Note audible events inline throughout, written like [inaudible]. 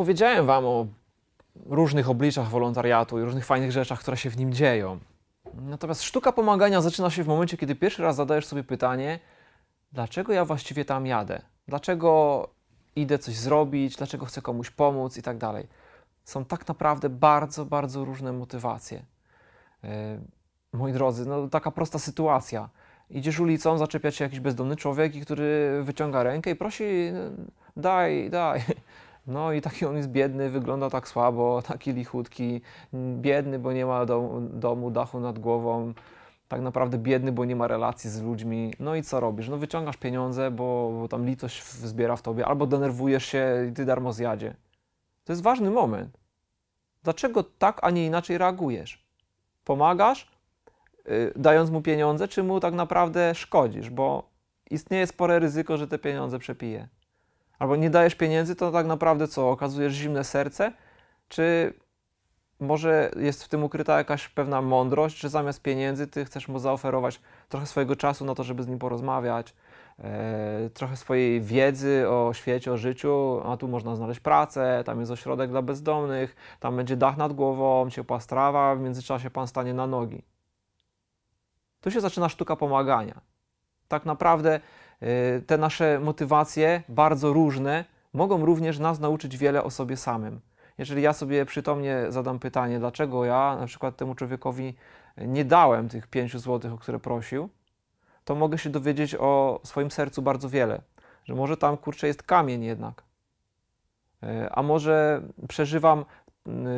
opowiedziałem Wam o różnych obliczach wolontariatu i różnych fajnych rzeczach, które się w nim dzieją. Natomiast sztuka pomagania zaczyna się w momencie, kiedy pierwszy raz zadajesz sobie pytanie, dlaczego ja właściwie tam jadę? Dlaczego idę coś zrobić? Dlaczego chcę komuś pomóc? I tak dalej. Są tak naprawdę bardzo, bardzo różne motywacje. Yy, moi drodzy, no taka prosta sytuacja. Idziesz ulicą, zaczepia się jakiś bezdomny człowiek, który wyciąga rękę i prosi, daj, daj. No i taki on jest biedny, wygląda tak słabo, [laughs] taki lichutki, biedny, bo nie ma dom, domu, dachu nad głową, tak naprawdę biedny, bo nie ma relacji z ludźmi. No i co robisz? No wyciągasz pieniądze, bo, bo tam litość zbiera w tobie, albo denerwujesz się i ty darmo zjadzie. To jest ważny moment. Dlaczego tak, a nie inaczej reagujesz? Pomagasz, yy, dając mu pieniądze, czy mu tak naprawdę szkodzisz? Bo istnieje spore ryzyko, że te pieniądze przepije albo nie dajesz pieniędzy, to tak naprawdę co? Okazujesz zimne serce? Czy może jest w tym ukryta jakaś pewna mądrość, że zamiast pieniędzy ty chcesz mu zaoferować trochę swojego czasu na to, żeby z nim porozmawiać, e, trochę swojej wiedzy o świecie, o życiu, a tu można znaleźć pracę, tam jest ośrodek dla bezdomnych, tam będzie dach nad głową, ciepła strawa, w międzyczasie pan stanie na nogi. Tu się zaczyna sztuka pomagania. Tak naprawdę Y, te nasze motywacje, bardzo różne, mogą również nas nauczyć wiele o sobie samym. Jeżeli ja sobie przytomnie zadam pytanie, dlaczego ja na przykład temu człowiekowi nie dałem tych 5 zł, o które prosił, to mogę się dowiedzieć o swoim sercu bardzo wiele. Że może tam kurczę jest kamień jednak. Y, a może przeżywam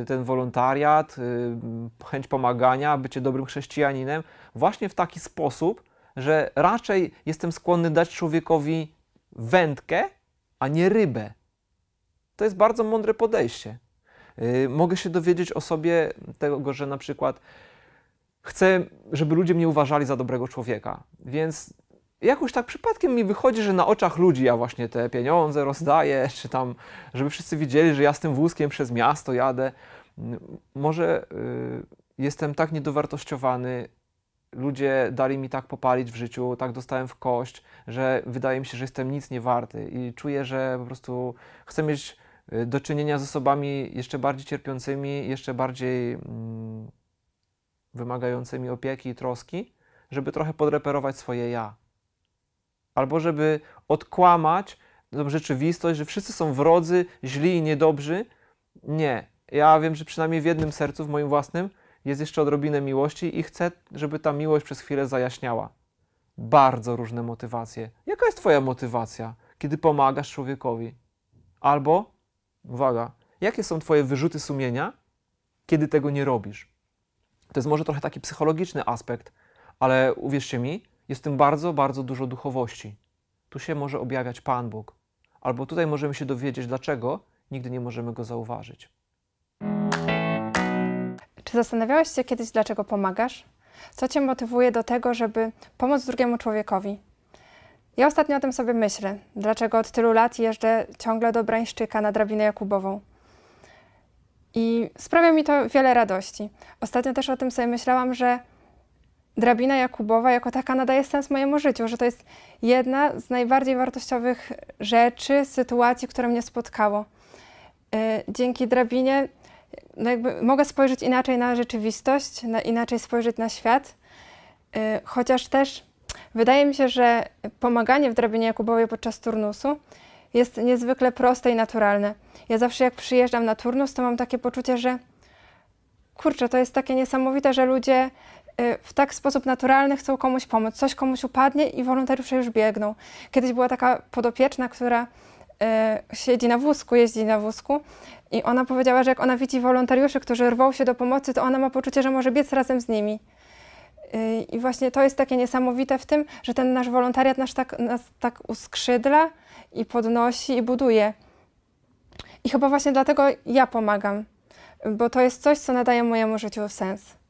y, ten wolontariat, chęć pomagania, bycie dobrym chrześcijaninem właśnie w taki sposób, że raczej jestem skłonny dać człowiekowi wędkę, a nie rybę. To jest bardzo mądre podejście. Y, mogę się dowiedzieć o sobie tego, że na przykład chcę, żeby ludzie mnie uważali za dobrego człowieka, więc jakoś tak przypadkiem mi wychodzi, że na oczach ludzi ja właśnie te pieniądze rozdaję, [laughs] czy tam, żeby wszyscy widzieli, że ja z tym wózkiem przez miasto jadę. Może y, jestem tak niedowartościowany, ludzie dali mi tak popalić w życiu, tak dostałem w kość, że wydaje mi się, że jestem nic nie warty i czuję, że po prostu chcę mieć y, do czynienia z osobami jeszcze bardziej cierpiącymi, jeszcze bardziej mm, wymagającymi opieki i troski, żeby trochę podreperować swoje ja. Albo żeby odkłamać rzeczywistość, że wszyscy są wrodzy, źli i niedobrzy. Nie. Ja wiem, że przynajmniej w jednym sercu, w moim własnym, jest jeszcze odrobinę miłości i chce, żeby ta miłość przez chwilę zajaśniała. Bardzo różne motywacje. Jaka jest Twoja motywacja, kiedy pomagasz człowiekowi? Albo, uwaga, jakie są Twoje wyrzuty sumienia, kiedy tego nie robisz? To jest może trochę taki psychologiczny aspekt, ale uwierzcie mi, jest w tym bardzo, bardzo dużo duchowości. Tu się może objawiać Pan Bóg, albo tutaj możemy się dowiedzieć, dlaczego nigdy nie możemy go zauważyć. Czy zastanawiałeś się kiedyś, dlaczego pomagasz? Co cię motywuje do tego, żeby pomóc drugiemu człowiekowi? Ja ostatnio o tym sobie myślę, dlaczego od tylu lat jeżdżę ciągle do Brańszczyka na drabinę Jakubową. I sprawia mi to wiele radości. Ostatnio też o tym sobie myślałam, że drabina Jakubowa jako taka nadaje sens mojemu życiu, że to jest jedna z najbardziej wartościowych rzeczy, sytuacji, które mnie spotkało. Y, dzięki drabinie no jakby mogę spojrzeć inaczej na rzeczywistość, na, inaczej spojrzeć na świat, yy, chociaż też wydaje mi się, że pomaganie w drabinie Jakubowej podczas turnusu jest niezwykle proste i naturalne. Ja zawsze jak przyjeżdżam na turnus, to mam takie poczucie, że kurczę, to jest takie niesamowite, że ludzie y, w tak sposób naturalny chcą komuś pomóc. Coś komuś upadnie i wolontariusze już biegną. Kiedyś była taka podopieczna, która E, siedzi na wózku, jeździ na wózku. I ona powiedziała, że jak ona widzi wolontariuszy, którzy rwą się do pomocy, to ona ma poczucie, że może biec razem z nimi. E, I właśnie to jest takie niesamowite w tym, że ten nasz wolontariat nas tak, nas tak uskrzydla i podnosi i buduje. I chyba właśnie dlatego ja pomagam, bo to jest coś, co nadaje mojemu życiu sens.